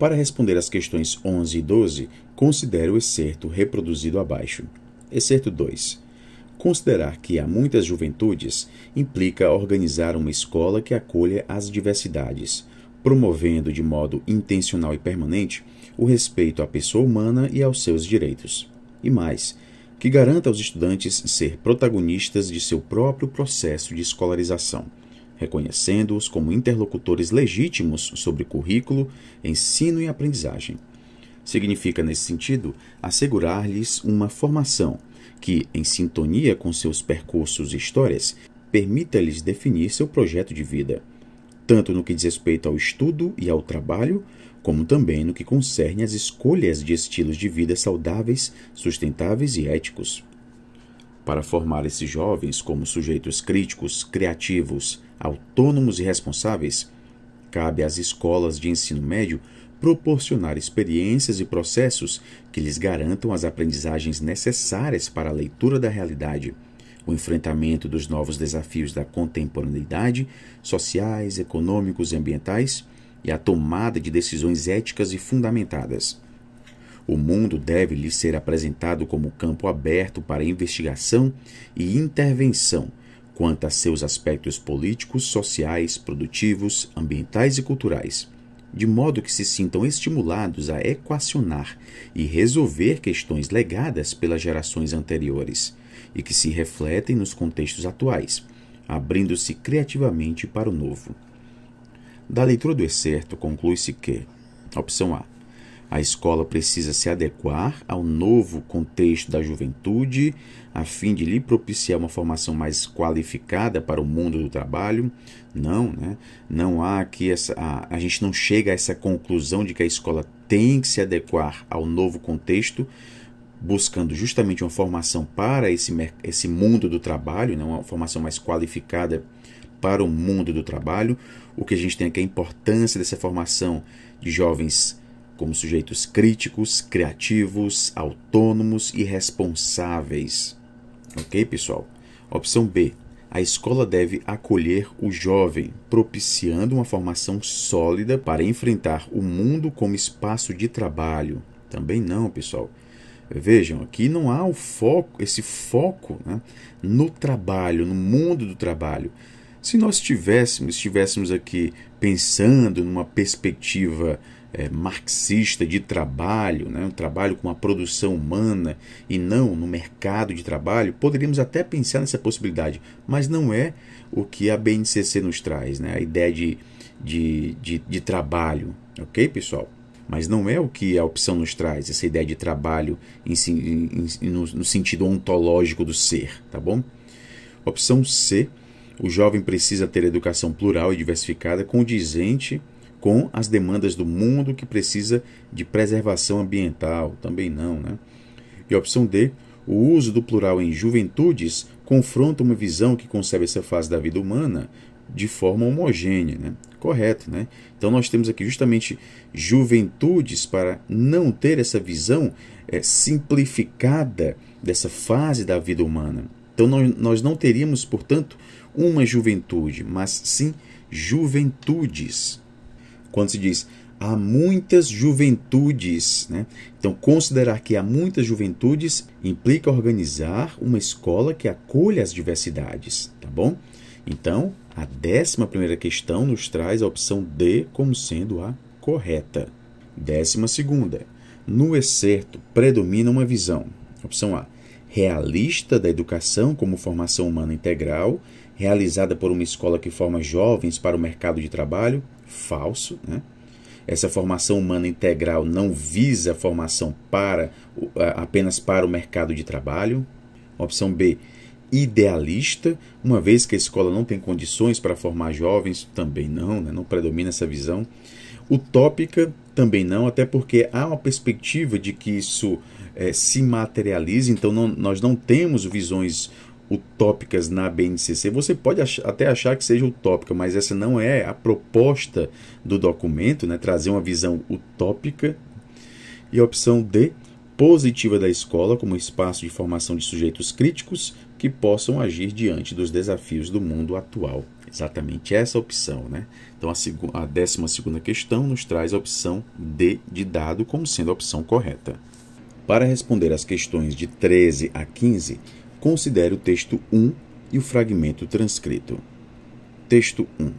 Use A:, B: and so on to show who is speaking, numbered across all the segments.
A: Para responder às questões 11 e 12, considere o excerto reproduzido abaixo. Excerto 2. Considerar que há muitas juventudes implica organizar uma escola que acolha as diversidades, promovendo de modo intencional e permanente o respeito à pessoa humana e aos seus direitos. E mais, que garanta aos estudantes ser protagonistas de seu próprio processo de escolarização reconhecendo-os como interlocutores legítimos sobre currículo, ensino e aprendizagem. Significa, nesse sentido, assegurar-lhes uma formação que, em sintonia com seus percursos e histórias, permita-lhes definir seu projeto de vida, tanto no que diz respeito ao estudo e ao trabalho, como também no que concerne às escolhas de estilos de vida saudáveis, sustentáveis e éticos. Para formar esses jovens como sujeitos críticos, criativos, autônomos e responsáveis, cabe às escolas de ensino médio proporcionar experiências e processos que lhes garantam as aprendizagens necessárias para a leitura da realidade, o enfrentamento dos novos desafios da contemporaneidade, sociais, econômicos e ambientais, e a tomada de decisões éticas e fundamentadas. O mundo deve lhes ser apresentado como campo aberto para investigação e intervenção quanto a seus aspectos políticos, sociais, produtivos, ambientais e culturais, de modo que se sintam estimulados a equacionar e resolver questões legadas pelas gerações anteriores e que se refletem nos contextos atuais, abrindo-se criativamente para o novo. Da leitura do excerto, conclui-se que: opção A a escola precisa se adequar ao novo contexto da juventude, a fim de lhe propiciar uma formação mais qualificada para o mundo do trabalho. Não, né? Não há aqui essa. A, a gente não chega a essa conclusão de que a escola tem que se adequar ao novo contexto, buscando justamente uma formação para esse, esse mundo do trabalho, né? uma formação mais qualificada para o mundo do trabalho. O que a gente tem aqui é a importância dessa formação de jovens como sujeitos críticos, criativos, autônomos e responsáveis. Ok, pessoal? Opção B. A escola deve acolher o jovem, propiciando uma formação sólida para enfrentar o mundo como espaço de trabalho. Também não, pessoal. Vejam, aqui não há o foco, esse foco né, no trabalho, no mundo do trabalho. Se nós tivéssemos, estivéssemos aqui pensando numa perspectiva é, marxista de trabalho, né, um trabalho com a produção humana e não no mercado de trabalho, poderíamos até pensar nessa possibilidade, mas não é o que a BNCC nos traz, né, a ideia de, de, de, de trabalho, ok, pessoal? Mas não é o que a opção nos traz, essa ideia de trabalho em, em, em, no, no sentido ontológico do ser, tá bom? Opção C, o jovem precisa ter educação plural e diversificada condizente com as demandas do mundo que precisa de preservação ambiental, também não, né? E opção D, o uso do plural em juventudes confronta uma visão que concebe essa fase da vida humana de forma homogênea, né? Correto, né? Então nós temos aqui justamente juventudes para não ter essa visão é, simplificada dessa fase da vida humana. Então nós, nós não teríamos, portanto, uma juventude, mas sim juventudes. Quando se diz há muitas juventudes, né? Então, considerar que há muitas juventudes implica organizar uma escola que acolha as diversidades, tá bom? Então, a décima primeira questão nos traz a opção D como sendo a correta. Décima segunda. No excerto predomina uma visão. Opção A. Realista da educação como formação humana integral, realizada por uma escola que forma jovens para o mercado de trabalho, falso. Né? Essa formação humana integral não visa a formação para, apenas para o mercado de trabalho. Opção B, idealista, uma vez que a escola não tem condições para formar jovens, também não, né? não predomina essa visão. Utópica, também não, até porque há uma perspectiva de que isso é, se materialize, então não, nós não temos visões utópicas na BNCC. Você pode ach até achar que seja utópica, mas essa não é a proposta do documento, né? trazer uma visão utópica. E a opção D, positiva da escola como espaço de formação de sujeitos críticos que possam agir diante dos desafios do mundo atual. Exatamente essa opção, né? Então a, a 12 segunda questão nos traz a opção D de dado como sendo a opção correta. Para responder às questões de 13 a 15, Considere o texto 1 e o fragmento transcrito. Texto 1.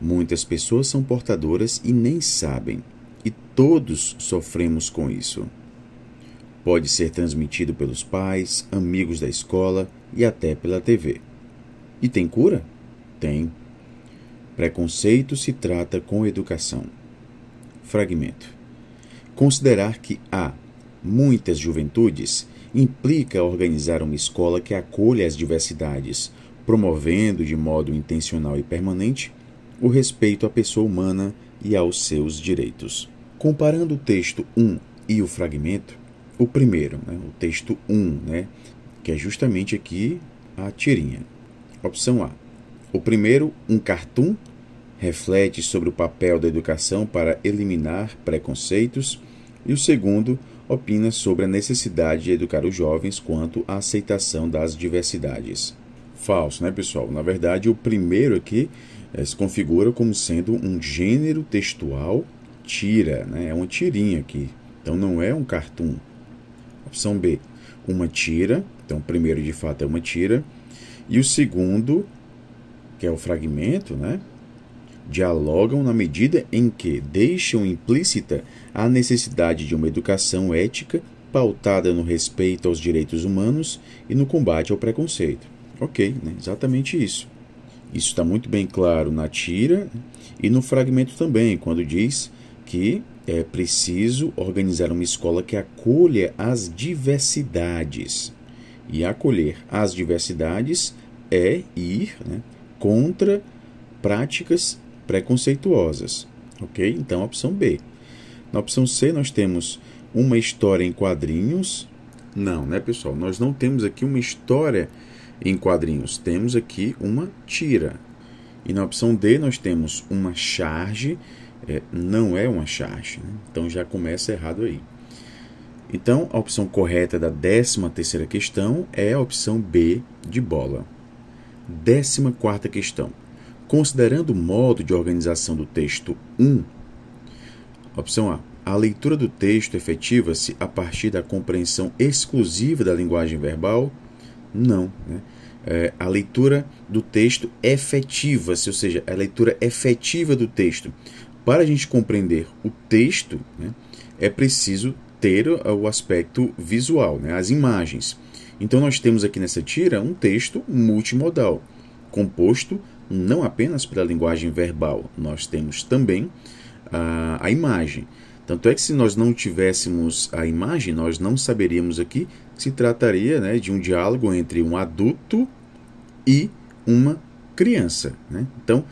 A: Muitas pessoas são portadoras e nem sabem, e todos sofremos com isso. Pode ser transmitido pelos pais, amigos da escola e até pela TV. E tem cura? Tem. Preconceito se trata com educação. Fragmento. Considerar que A muitas juventudes, implica organizar uma escola que acolha as diversidades, promovendo de modo intencional e permanente o respeito à pessoa humana e aos seus direitos. Comparando o texto 1 e o fragmento, o primeiro, né, o texto 1, né, que é justamente aqui a tirinha. Opção A. O primeiro, um cartoon, reflete sobre o papel da educação para eliminar preconceitos, e o segundo, opina sobre a necessidade de educar os jovens quanto à aceitação das diversidades. Falso, né, pessoal? Na verdade, o primeiro aqui é, se configura como sendo um gênero textual tira, né? é uma tirinha aqui, então não é um cartoon. Opção B, uma tira, então o primeiro de fato é uma tira, e o segundo, que é o fragmento, né? dialogam na medida em que deixam implícita a necessidade de uma educação ética pautada no respeito aos direitos humanos e no combate ao preconceito. Ok, né? exatamente isso. Isso está muito bem claro na tira né? e no fragmento também, quando diz que é preciso organizar uma escola que acolha as diversidades. E acolher as diversidades é ir né, contra práticas preconceituosas, ok? Então, opção B. Na opção C, nós temos uma história em quadrinhos. Não, né, pessoal? Nós não temos aqui uma história em quadrinhos, temos aqui uma tira. E na opção D, nós temos uma charge, é, não é uma charge, né? então já começa errado aí. Então, a opção correta da décima terceira questão é a opção B de bola. Décima quarta questão. Considerando o modo de organização do texto 1, opção A. A leitura do texto efetiva-se a partir da compreensão exclusiva da linguagem verbal? Não. Né? É, a leitura do texto efetiva-se, ou seja, a leitura efetiva do texto. Para a gente compreender o texto, né, é preciso ter o aspecto visual, né, as imagens. Então, nós temos aqui nessa tira um texto multimodal, composto não apenas para a linguagem verbal, nós temos também a, ah, a imagem. Tanto é que se nós não tivéssemos a imagem, nós não saberíamos aqui se trataria né, de um diálogo entre um adulto e uma criança. Né? Então,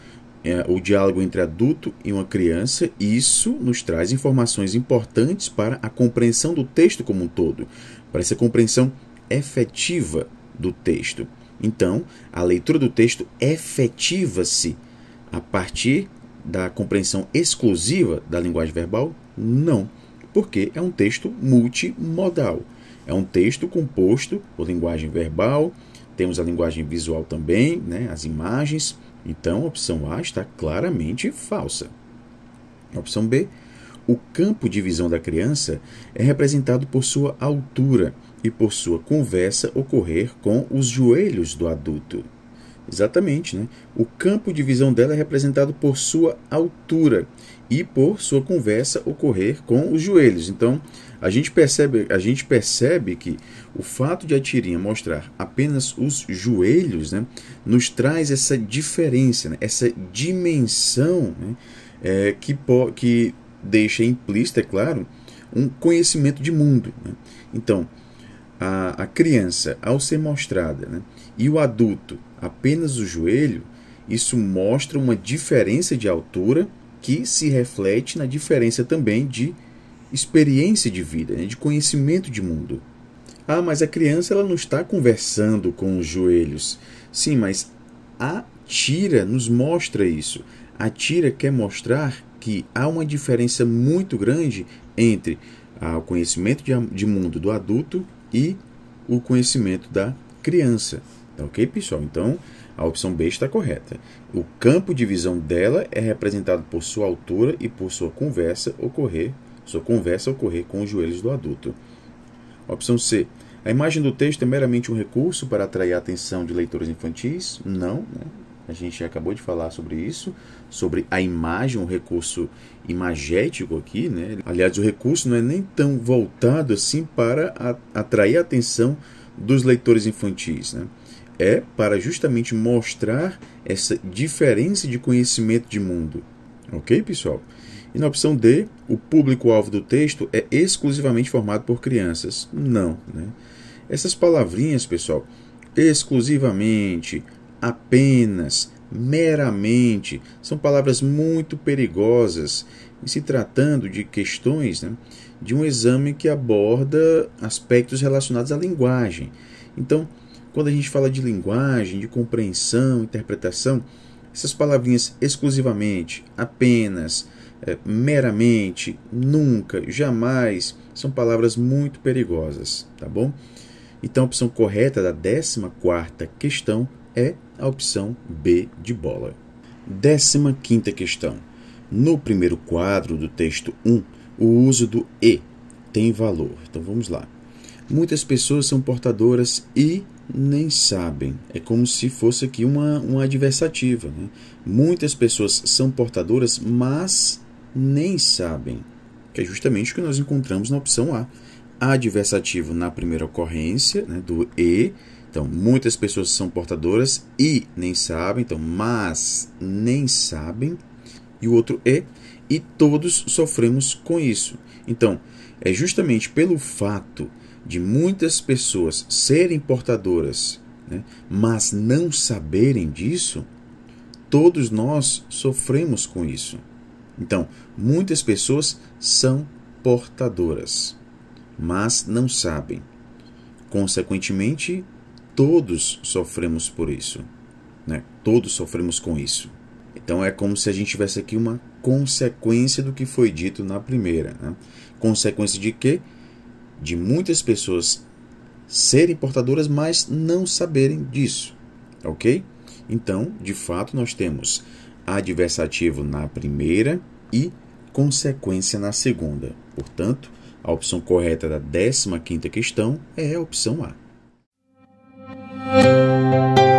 A: é, o diálogo entre adulto e uma criança, isso nos traz informações importantes para a compreensão do texto como um todo, para essa compreensão efetiva do texto. Então, a leitura do texto efetiva-se a partir da compreensão exclusiva da linguagem verbal? Não, porque é um texto multimodal. É um texto composto por linguagem verbal, temos a linguagem visual também, né, as imagens. Então, a opção A está claramente falsa. A opção B, o campo de visão da criança é representado por sua altura, e por sua conversa ocorrer com os joelhos do adulto. Exatamente, né? O campo de visão dela é representado por sua altura e por sua conversa ocorrer com os joelhos. Então, a gente percebe, a gente percebe que o fato de a tirinha mostrar apenas os joelhos, né, nos traz essa diferença, né, essa dimensão né, é, que, que deixa implícita, é claro, um conhecimento de mundo. Né? Então, a, a criança, ao ser mostrada, né, e o adulto, apenas o joelho, isso mostra uma diferença de altura que se reflete na diferença também de experiência de vida, né, de conhecimento de mundo. Ah, mas a criança ela não está conversando com os joelhos. Sim, mas a tira nos mostra isso. A tira quer mostrar que há uma diferença muito grande entre ah, o conhecimento de, de mundo do adulto e o conhecimento da criança. Tá ok, pessoal? Então, a opção B está correta. O campo de visão dela é representado por sua altura e por sua conversa ocorrer, sua conversa ocorrer com os joelhos do adulto. Opção C. A imagem do texto é meramente um recurso para atrair a atenção de leitores infantis? Não, né? A gente acabou de falar sobre isso, sobre a imagem, um recurso imagético aqui, né? Aliás, o recurso não é nem tão voltado assim para atrair a atenção dos leitores infantis, né? É para justamente mostrar essa diferença de conhecimento de mundo. Ok, pessoal? E na opção D, o público-alvo do texto é exclusivamente formado por crianças. Não, né? Essas palavrinhas, pessoal, exclusivamente, apenas, meramente, são palavras muito perigosas e se tratando de questões né, de um exame que aborda aspectos relacionados à linguagem. Então, quando a gente fala de linguagem, de compreensão, interpretação, essas palavrinhas exclusivamente, apenas, é, meramente, nunca, jamais, são palavras muito perigosas, tá bom? Então, a opção correta da 14 quarta questão é a opção B de bola. 15 questão. No primeiro quadro do texto 1, o uso do E tem valor. Então vamos lá. Muitas pessoas são portadoras e nem sabem. É como se fosse aqui uma, uma adversativa. Né? Muitas pessoas são portadoras, mas nem sabem. Que é justamente o que nós encontramos na opção A. Adversativo na primeira ocorrência né, do E então, muitas pessoas são portadoras e nem sabem, então, mas nem sabem, e o outro é, e todos sofremos com isso. Então, é justamente pelo fato de muitas pessoas serem portadoras, né, mas não saberem disso, todos nós sofremos com isso. Então, muitas pessoas são portadoras, mas não sabem. Consequentemente, todos sofremos por isso, né? Todos sofremos com isso. Então é como se a gente tivesse aqui uma consequência do que foi dito na primeira, né? consequência de quê? De muitas pessoas serem portadoras, mas não saberem disso, ok? Então, de fato, nós temos adversativo na primeira e consequência na segunda. Portanto, a opção correta da 15 quinta questão é a opção A. Música